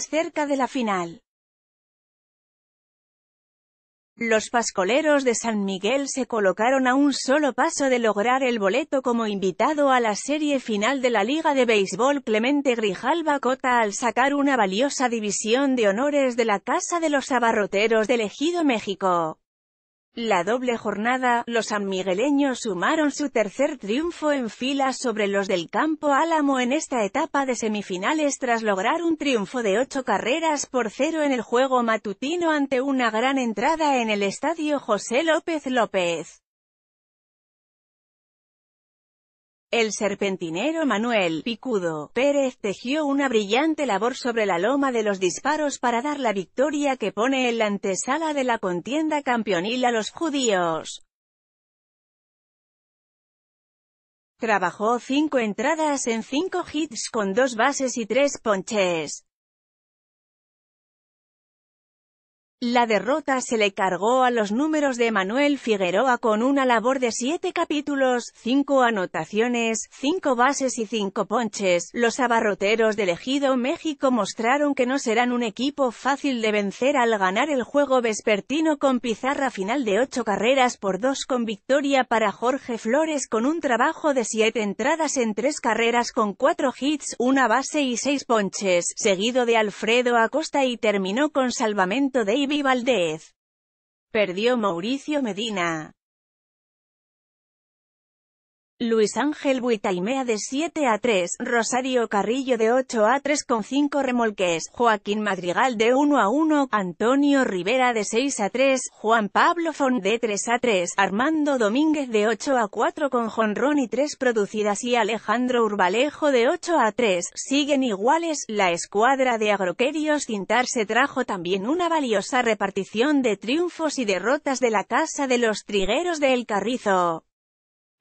cerca de la final. Los pascoleros de San Miguel se colocaron a un solo paso de lograr el boleto como invitado a la serie final de la Liga de Béisbol Clemente Grijalva Cota al sacar una valiosa división de honores de la Casa de los Abarroteros del Ejido México la doble jornada, los sanmigueleños sumaron su tercer triunfo en fila sobre los del Campo Álamo en esta etapa de semifinales tras lograr un triunfo de ocho carreras por cero en el juego matutino ante una gran entrada en el estadio José López López. El serpentinero Manuel Picudo Pérez tejió una brillante labor sobre la loma de los disparos para dar la victoria que pone en la antesala de la contienda campeonil a los judíos. Trabajó cinco entradas en cinco hits con dos bases y tres ponches. La derrota se le cargó a los números de Manuel Figueroa con una labor de siete capítulos, cinco anotaciones, cinco bases y cinco ponches. Los abarroteros del Ejido México mostraron que no serán un equipo fácil de vencer al ganar el juego vespertino con pizarra final de ocho carreras por dos con victoria para Jorge Flores con un trabajo de siete entradas en tres carreras con cuatro hits, una base y seis ponches, seguido de Alfredo Acosta y terminó con salvamento David Valdez. Perdió Mauricio Medina. Luis Ángel Buitaimea de 7 a 3, Rosario Carrillo de 8 a 3 con 5 remolques, Joaquín Madrigal de 1 a 1, Antonio Rivera de 6 a 3, Juan Pablo Fon de 3 a 3, Armando Domínguez de 8 a 4 con Jonrón y 3 producidas y Alejandro Urbalejo de 8 a 3, siguen iguales, la escuadra de agroquerios Cintar se trajo también una valiosa repartición de triunfos y derrotas de la Casa de los Trigueros del Carrizo.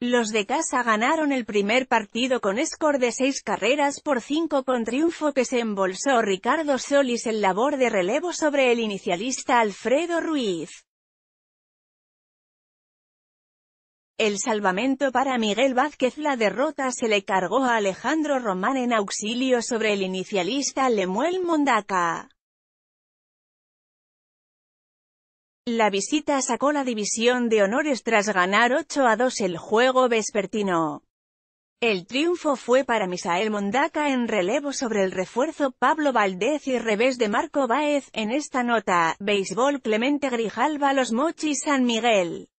Los de casa ganaron el primer partido con score de seis carreras por 5 con triunfo que se embolsó Ricardo Solís en labor de relevo sobre el inicialista Alfredo Ruiz. El salvamento para Miguel Vázquez la derrota se le cargó a Alejandro Román en auxilio sobre el inicialista Lemuel Mondaca. La visita sacó la división de honores tras ganar 8 a 2 el juego vespertino. El triunfo fue para Misael Mondaca en relevo sobre el refuerzo Pablo Valdez y revés de Marco Báez. En esta nota, Béisbol Clemente Grijalva Los Mochis San Miguel.